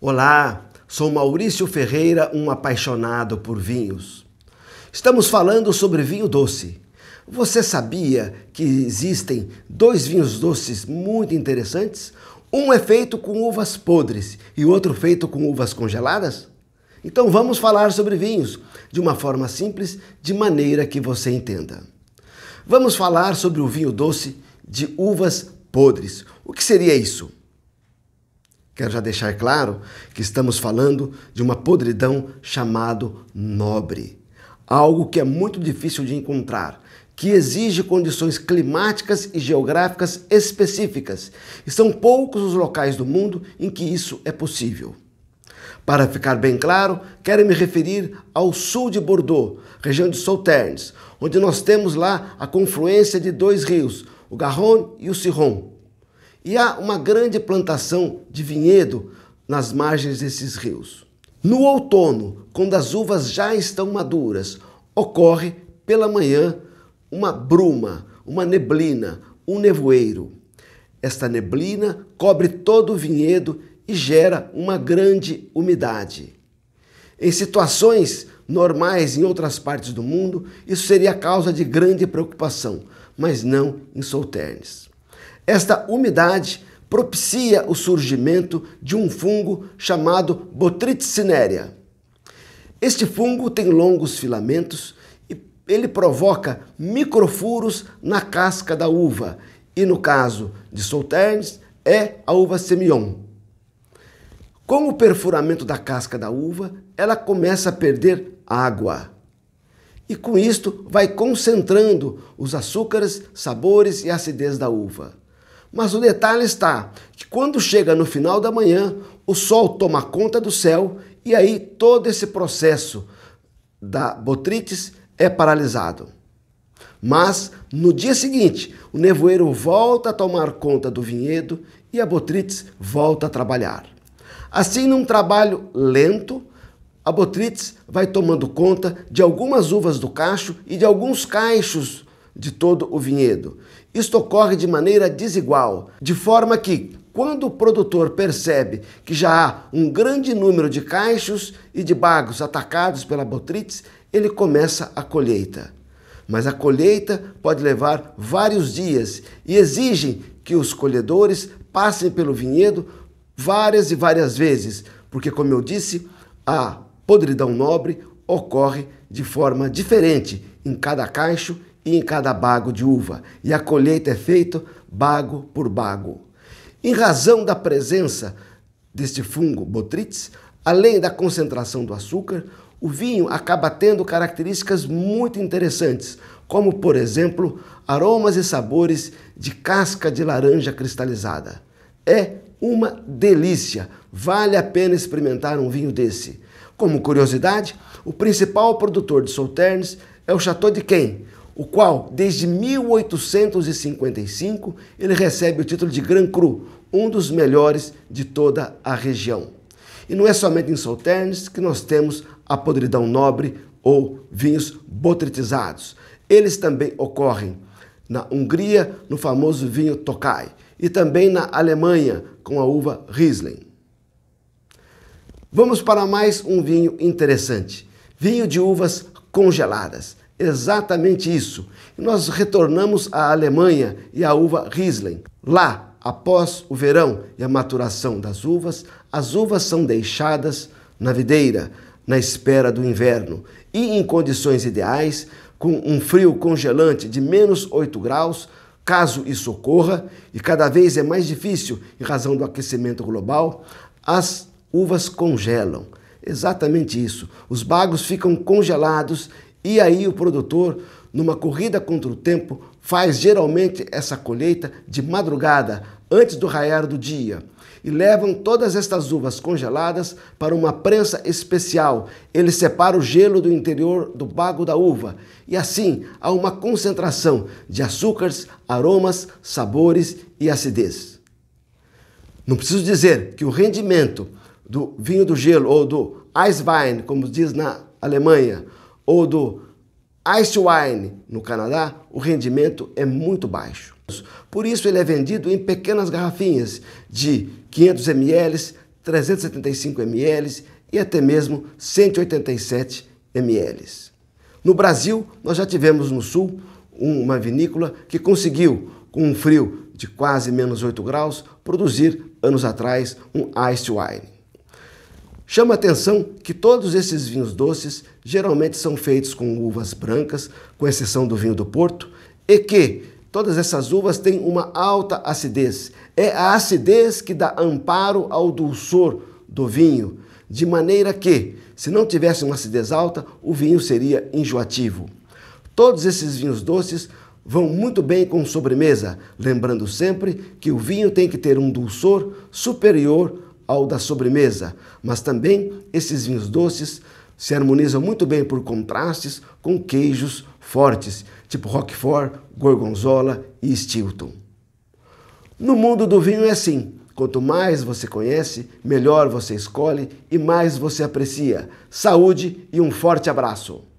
Olá, sou Maurício Ferreira, um apaixonado por vinhos. Estamos falando sobre vinho doce. Você sabia que existem dois vinhos doces muito interessantes? Um é feito com uvas podres e outro feito com uvas congeladas? Então vamos falar sobre vinhos de uma forma simples, de maneira que você entenda. Vamos falar sobre o vinho doce de uvas podres. O que seria isso? Quero já deixar claro que estamos falando de uma podridão chamado nobre, algo que é muito difícil de encontrar, que exige condições climáticas e geográficas específicas. E são poucos os locais do mundo em que isso é possível. Para ficar bem claro, quero me referir ao sul de Bordeaux, região de Sauternes, onde nós temos lá a confluência de dois rios, o Garonne e o Siron. E há uma grande plantação de vinhedo nas margens desses rios. No outono, quando as uvas já estão maduras, ocorre pela manhã uma bruma, uma neblina, um nevoeiro. Esta neblina cobre todo o vinhedo e gera uma grande umidade. Em situações normais em outras partes do mundo, isso seria causa de grande preocupação, mas não em Solternes. Esta umidade propicia o surgimento de um fungo chamado Botrytis cinerea. Este fungo tem longos filamentos e ele provoca microfuros na casca da uva e no caso de Sauternes é a uva semillon. Com o perfuramento da casca da uva, ela começa a perder água. E com isto vai concentrando os açúcares, sabores e acidez da uva. Mas o detalhe está que quando chega no final da manhã, o sol toma conta do céu e aí todo esse processo da botrites é paralisado. Mas no dia seguinte, o nevoeiro volta a tomar conta do vinhedo e a botrites volta a trabalhar. Assim, num trabalho lento, a botrites vai tomando conta de algumas uvas do cacho e de alguns caixos de todo o vinhedo. Isto ocorre de maneira desigual, de forma que, quando o produtor percebe que já há um grande número de caixos e de bagos atacados pela botrites, ele começa a colheita. Mas a colheita pode levar vários dias e exige que os colhedores passem pelo vinhedo várias e várias vezes, porque, como eu disse, a podridão nobre ocorre de forma diferente em cada caixo e em cada bago de uva, e a colheita é feita bago por bago. Em razão da presença deste fungo Botrytis, além da concentração do açúcar, o vinho acaba tendo características muito interessantes, como, por exemplo, aromas e sabores de casca de laranja cristalizada. É uma delícia, vale a pena experimentar um vinho desse. Como curiosidade, o principal produtor de Sauternes é o Chateau de Quem, o qual, desde 1855, ele recebe o título de Grand Cru, um dos melhores de toda a região. E não é somente em Sauternes que nós temos a podridão nobre ou vinhos botritizados. Eles também ocorrem na Hungria, no famoso vinho Tokai, e também na Alemanha, com a uva Riesling. Vamos para mais um vinho interessante: vinho de uvas congeladas. Exatamente isso. Nós retornamos à Alemanha e à uva Riesling. Lá, após o verão e a maturação das uvas, as uvas são deixadas na videira, na espera do inverno e em condições ideais, com um frio congelante de menos 8 graus, caso isso ocorra, e cada vez é mais difícil em razão do aquecimento global, as uvas congelam. Exatamente isso. Os bagos ficam congelados e aí o produtor, numa corrida contra o tempo, faz geralmente essa colheita de madrugada, antes do raiar do dia. E levam todas estas uvas congeladas para uma prensa especial. Ele separa o gelo do interior do bago da uva. E assim há uma concentração de açúcares, aromas, sabores e acidez. Não preciso dizer que o rendimento do vinho do gelo ou do Eiswein, como diz na Alemanha, ou do Ice Wine no Canadá, o rendimento é muito baixo. Por isso ele é vendido em pequenas garrafinhas de 500 ml, 375 ml e até mesmo 187 ml. No Brasil, nós já tivemos no sul uma vinícola que conseguiu, com um frio de quase menos 8 graus, produzir anos atrás um Ice Wine. Chama atenção que todos esses vinhos doces geralmente são feitos com uvas brancas, com exceção do vinho do Porto, e que todas essas uvas têm uma alta acidez. É a acidez que dá amparo ao dulçor do vinho, de maneira que, se não tivesse uma acidez alta, o vinho seria enjoativo. Todos esses vinhos doces vão muito bem com sobremesa, lembrando sempre que o vinho tem que ter um dulçor superior ao da sobremesa, mas também esses vinhos doces se harmonizam muito bem por contrastes com queijos fortes, tipo Roquefort, Gorgonzola e Stilton. No mundo do vinho é assim. Quanto mais você conhece, melhor você escolhe e mais você aprecia. Saúde e um forte abraço!